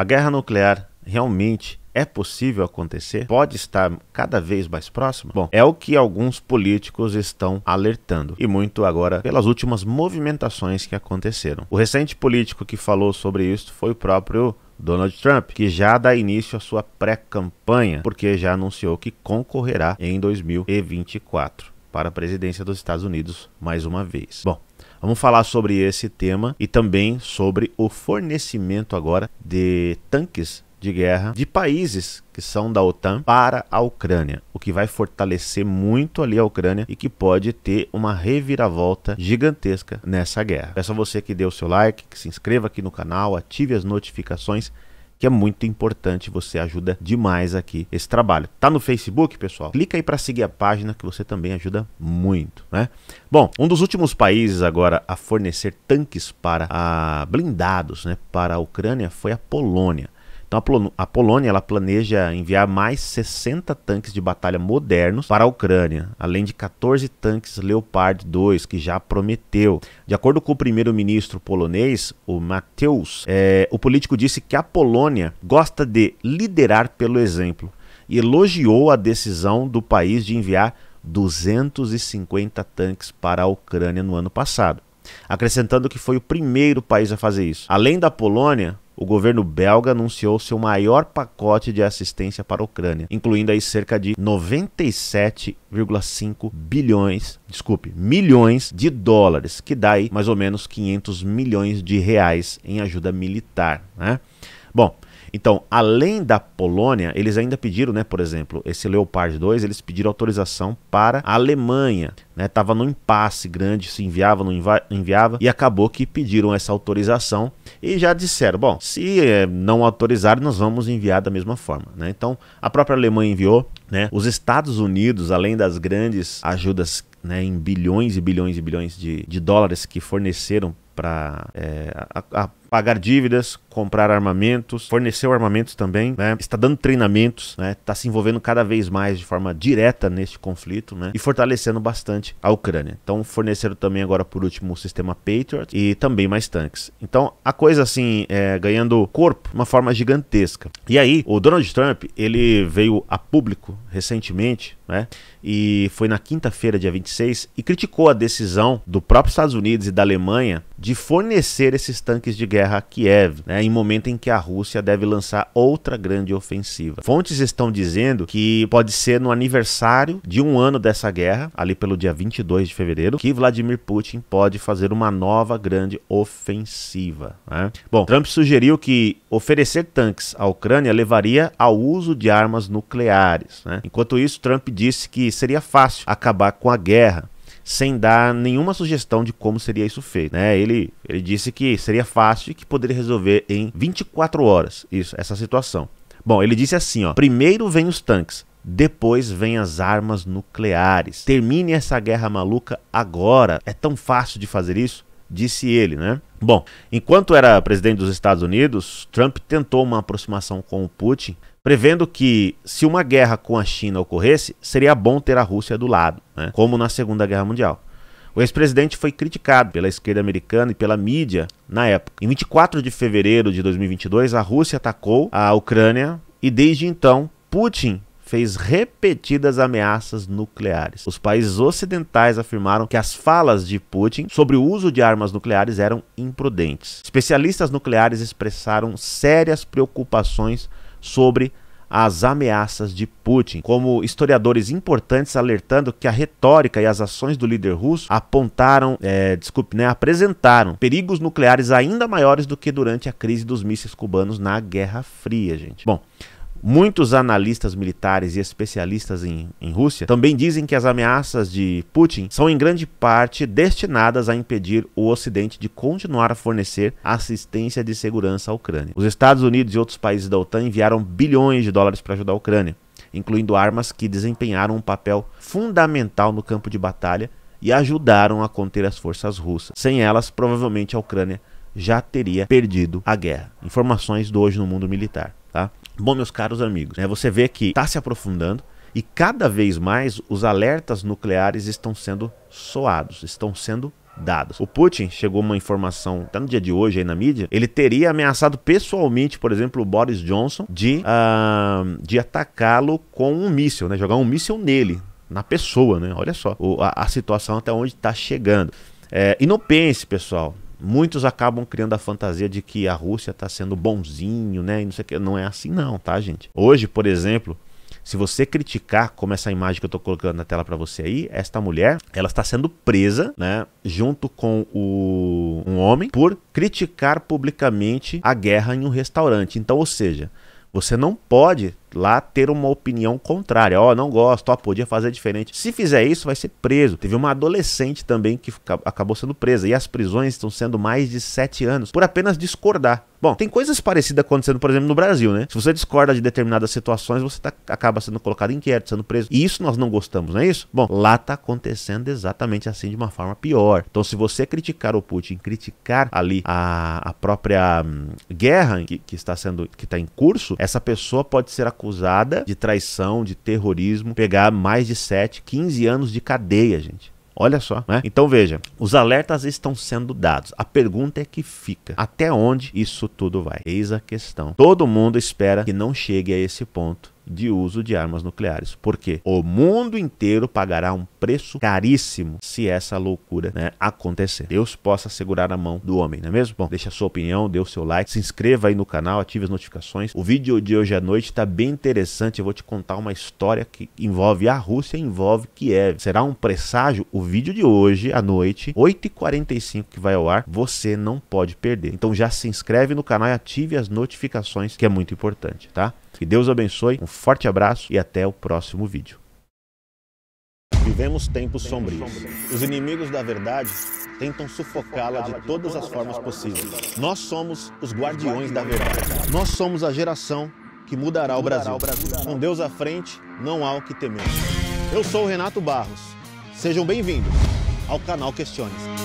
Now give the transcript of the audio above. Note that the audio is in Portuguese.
A guerra nuclear realmente é possível acontecer? Pode estar cada vez mais próxima? Bom, é o que alguns políticos estão alertando, e muito agora pelas últimas movimentações que aconteceram. O recente político que falou sobre isso foi o próprio Donald Trump, que já dá início à sua pré-campanha, porque já anunciou que concorrerá em 2024 para a presidência dos Estados Unidos mais uma vez. Bom, Vamos falar sobre esse tema e também sobre o fornecimento agora de tanques de guerra de países que são da OTAN para a Ucrânia, o que vai fortalecer muito ali a Ucrânia e que pode ter uma reviravolta gigantesca nessa guerra. Peço a você que dê o seu like, que se inscreva aqui no canal, ative as notificações que é muito importante, você ajuda demais aqui esse trabalho. Tá no Facebook, pessoal? Clica aí para seguir a página que você também ajuda muito, né? Bom, um dos últimos países agora a fornecer tanques para a, ah, blindados, né, para a Ucrânia foi a Polônia. Então a, Polônia ela planeja enviar mais 60 tanques de batalha modernos para a Ucrânia, além de 14 tanques Leopard 2 que já prometeu. De acordo com o primeiro-ministro polonês, o Mateusz, é, o político disse que a Polônia gosta de liderar pelo exemplo e elogiou a decisão do país de enviar 250 tanques para a Ucrânia no ano passado, acrescentando que foi o primeiro país a fazer isso. Além da Polônia, o governo belga anunciou seu maior pacote de assistência para a Ucrânia, incluindo aí cerca de 97,5 bilhões, desculpe, milhões de dólares, que dá aí mais ou menos 500 milhões de reais em ajuda militar, né? Bom, então, além da Polônia, eles ainda pediram, né, por exemplo, esse Leopard 2, eles pediram autorização para a Alemanha, né? Tava num impasse grande, se enviava, não enviava, e acabou que pediram essa autorização e já disseram, bom, se é, não autorizarem, nós vamos enviar da mesma forma, né? Então, a própria Alemanha enviou, né? Os Estados Unidos, além das grandes ajudas né, em bilhões e bilhões e bilhões de, de dólares que forneceram para é, pagar dívidas, comprar armamentos, forneceu armamentos também, né? está dando treinamentos, né? está se envolvendo cada vez mais de forma direta neste conflito né? e fortalecendo bastante a Ucrânia. Então forneceram também agora por último o sistema Patriot e também mais tanques. Então a coisa assim é, ganhando corpo de uma forma gigantesca. E aí o Donald Trump ele veio a público recentemente né? E foi na quinta-feira, dia 26, e criticou a decisão do próprio Estados Unidos e da Alemanha de fornecer esses tanques de guerra a Kiev, né, em momento em que a Rússia deve lançar outra grande ofensiva. Fontes estão dizendo que pode ser no aniversário de um ano dessa guerra, ali pelo dia 22 de fevereiro, que Vladimir Putin pode fazer uma nova grande ofensiva. Né? Bom, Trump sugeriu que oferecer tanques à Ucrânia levaria ao uso de armas nucleares. Né? Enquanto isso, Trump disse que seria fácil acabar com a guerra sem dar nenhuma sugestão de como seria isso feito. Né? Ele, ele disse que seria fácil e que poderia resolver em 24 horas isso, essa situação. Bom, ele disse assim: ó, primeiro vem os tanques, depois vem as armas nucleares. Termine essa guerra maluca agora. É tão fácil de fazer isso? disse ele, né? Bom, enquanto era presidente dos Estados Unidos, Trump tentou uma aproximação com o Putin, prevendo que se uma guerra com a China ocorresse, seria bom ter a Rússia do lado, né? como na Segunda Guerra Mundial. O ex-presidente foi criticado pela esquerda americana e pela mídia na época. Em 24 de fevereiro de 2022, a Rússia atacou a Ucrânia e desde então Putin fez repetidas ameaças nucleares. Os países ocidentais afirmaram que as falas de Putin sobre o uso de armas nucleares eram imprudentes. Especialistas nucleares expressaram sérias preocupações sobre as ameaças de Putin, como historiadores importantes alertando que a retórica e as ações do líder russo apontaram, é, desculpe, né, apresentaram perigos nucleares ainda maiores do que durante a crise dos mísseis cubanos na Guerra Fria, gente. Bom, Muitos analistas militares e especialistas em, em Rússia também dizem que as ameaças de Putin são em grande parte destinadas a impedir o Ocidente de continuar a fornecer assistência de segurança à Ucrânia. Os Estados Unidos e outros países da OTAN enviaram bilhões de dólares para ajudar a Ucrânia, incluindo armas que desempenharam um papel fundamental no campo de batalha e ajudaram a conter as forças russas. Sem elas, provavelmente a Ucrânia já teria perdido a guerra. Informações do Hoje no Mundo Militar. Tá? Bom, meus caros amigos, né, você vê que está se aprofundando e cada vez mais os alertas nucleares estão sendo soados, estão sendo dados. O Putin chegou uma informação, até tá no dia de hoje aí na mídia, ele teria ameaçado pessoalmente, por exemplo, o Boris Johnson de, uh, de atacá-lo com um míssil, né? Jogar um míssil nele, na pessoa, né? Olha só o, a, a, situação até onde está chegando. É, e não pense, pessoal, muitos acabam criando a fantasia de que a Rússia está sendo bonzinho, né? E não sei o que. Não é assim, não, tá, gente? Hoje, por exemplo, se você criticar, como essa imagem que eu estou colocando na tela para você aí, esta mulher, ela está sendo presa, né, junto com o, um homem, por criticar publicamente a guerra em um restaurante. Então, ou seja, você não pode lá ter uma opinião contrária. Ó, oh, não gosto, ó, oh, podia fazer diferente. Se fizer isso, vai ser preso. Teve uma adolescente também que acabou sendo presa e as prisões estão sendo mais de sete anos por apenas discordar. Bom, tem coisas parecidas acontecendo, por exemplo, no Brasil, né? Se você discorda de determinadas situações, você tá, acaba sendo colocado em sendo preso. E isso nós não gostamos, não é isso? Bom, lá tá acontecendo exatamente assim, de uma forma pior. Então, se você criticar o Putin, criticar ali a, a própria hum, guerra que, que, está sendo, que está em curso, essa pessoa pode ser acusada acusada de traição, de terrorismo, pegar mais de 7, 15 anos de cadeia, gente. Olha só, né? Então veja, os alertas estão sendo dados. A pergunta é que fica: até onde isso tudo vai? Eis a questão. Todo mundo espera que não chegue a esse ponto de uso de armas nucleares. Porque o mundo inteiro pagará um preço caríssimo se essa loucura né, acontecer. Deus possa segurar a mão do homem, não é mesmo? Bom, deixa a sua opinião, dê o seu like, se inscreva aí no canal, ative as notificações. O vídeo de hoje à noite está bem interessante. Eu vou te contar uma história que envolve a Rússia, envolve Kiev. Será um presságio? O vídeo de hoje à noite, 8h45 que vai ao ar, você não pode perder. Então já se inscreve no canal e ative as notificações, que é muito importante, tá? Que Deus abençoe, um forte abraço e até o próximo vídeo. Vivemos tempos sombrios. Os inimigos da verdade tentam sufocá-la de todas as formas possíveis. Nós somos os guardiões da verdade. Nós somos a geração que mudará o Brasil. Com Deus à frente, não há o que temer. Eu sou o Renato Barros. Sejam bem-vindos ao canal Questões.